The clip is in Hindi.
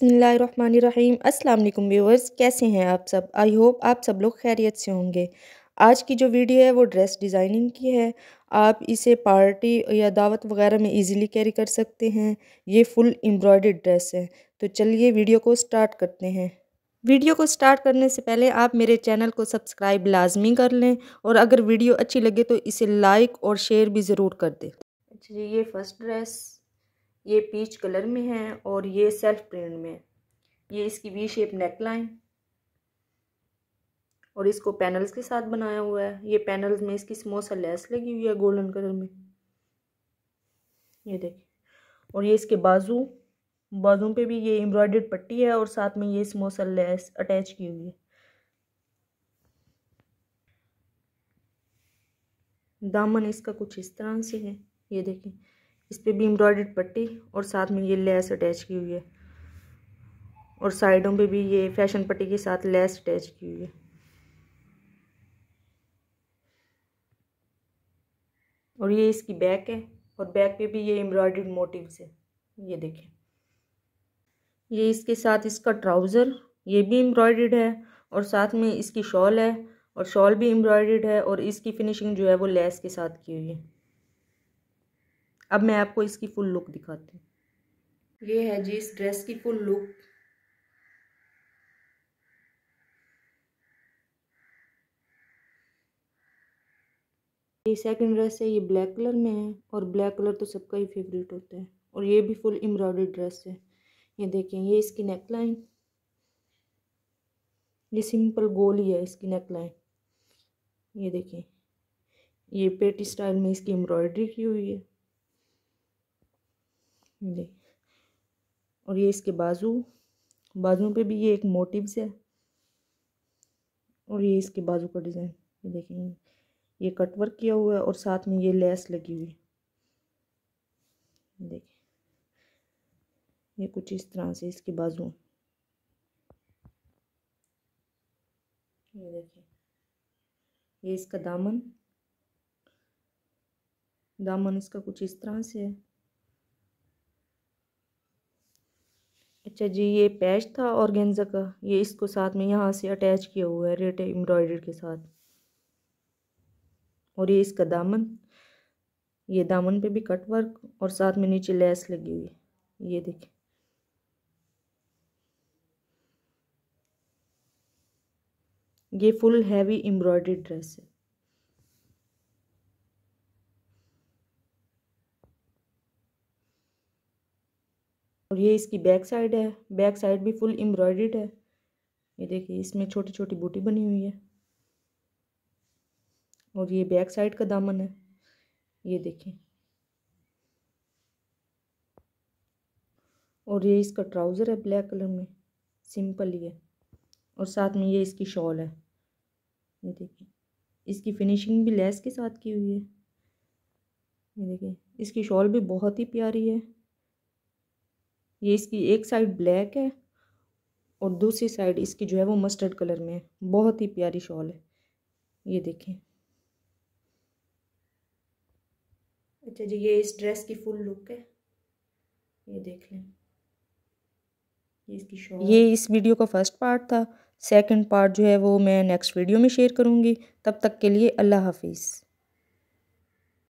बिसमीम् अल्लाम व्यूवर्स कैसे हैं आप सब आई होप आप सब लोग खैरियत से होंगे आज की जो वीडियो है वो ड्रेस डिज़ाइनिंग की है आप इसे पार्टी या दावत वगैरह में इजीली कैरी कर सकते हैं ये फुल एम्ब्रॉयड ड्रेस है तो चलिए वीडियो को स्टार्ट करते हैं वीडियो को स्टार्ट करने से पहले आप मेरे चैनल को सब्सक्राइब लाजमी कर लें और अगर वीडियो अच्छी लगे तो इसे लाइक और शेयर भी ज़रूर कर दें अच्छा जी ये फर्स्ट ड्रेस ये पीच कलर में है और ये सेल्फ प्रिंट में ये इसकी वी शेप नेक लाइन और इसको पैनल्स के साथ बनाया हुआ है ये पैनल्स में इसकी समोसा लेस लगी हुई है गोल्डन कलर में ये देखिए और ये इसके बाजू बाजू पे भी ये एम्ब्रॉयडर्ड पट्टी है और साथ में ये समोसा लेस अटैच की हुई है दामन इसका कुछ इस तरह से है ये देखें इस पर भी एम्ब्रॉयड पट्टी और साथ में ये लेस अटैच की हुई है और साइडों पे भी ये फैशन पट्टी के साथ लेस अटैच की हुई है और ये इसकी बैक है और बैक पे भी ये एम्ब्रॉयड मोटिव्स है ये देखें ये इसके साथ इसका ट्राउज़र ये भी एम्ब्रॉयड है और साथ में इसकी शॉल है और शॉल भी एम्ब्रॉयड है और इसकी फिनिशिंग जो है वो लेस के साथ की हुई है अब मैं आपको इसकी फुल लुक दिखाती हूँ ये है जी इस ड्रेस की फुल लुक ये सेकंड ड्रेस है ये ब्लैक कलर में है और ब्लैक कलर तो सबका ही फेवरेट होता है और ये भी फुल एम्ब्रॉयडरी ड्रेस है ये देखें ये इसकी नेक लाइन ये सिंपल गोल ही है इसकी नेक लाइन ये देखें ये पेटी स्टाइल में इसकी एम्ब्रॉयडरी की हुई है जी और ये इसके बाजू बाजुओं पे भी ये एक मोटिव्स है और ये इसके बाजू का डिज़ाइन ये देखेंगे ये कटवर्क किया हुआ है और साथ में ये लेस लगी हुई है देखिए ये कुछ इस तरह से इसके बाजू ये देखिए ये इसका दामन दामन इसका कुछ इस तरह से है अच्छा जी ये पैच था और गेंजा का ये इसको साथ में यहाँ से अटैच किया हुआ है रेट एम्ब्रॉयडर के साथ और ये इसका दामन ये दामन पे भी कट वर्क और साथ में नीचे लेस लगी हुई ये देखें ये फुल हैवी एम्ब्रॉयडरी ड्रेस है और ये इसकी बैक साइड है बैक साइड भी फुल एम्ब्रॉयड है ये देखिए इसमें छोटी छोटी बूटी बनी हुई है और ये बैक साइड का दामन है ये देखिए और ये इसका ट्राउज़र है ब्लैक कलर में सिंपल ही है और साथ में ये इसकी शॉल है ये देखिए इसकी फिनिशिंग भी लेस के साथ की हुई है ये देखिए इसकी शॉल भी बहुत ही प्यारी है ये इसकी एक साइड ब्लैक है और दूसरी साइड इसकी जो है वो मस्टर्ड कलर में है बहुत ही प्यारी शॉल है ये देखें अच्छा जी ये इस ड्रेस की फुल लुक है ये देख लें ये इसकी शॉल ये इस वीडियो का फर्स्ट पार्ट था सेकंड पार्ट जो है वो मैं नेक्स्ट वीडियो में शेयर करूँगी तब तक के लिए अल्लाह हाफिज़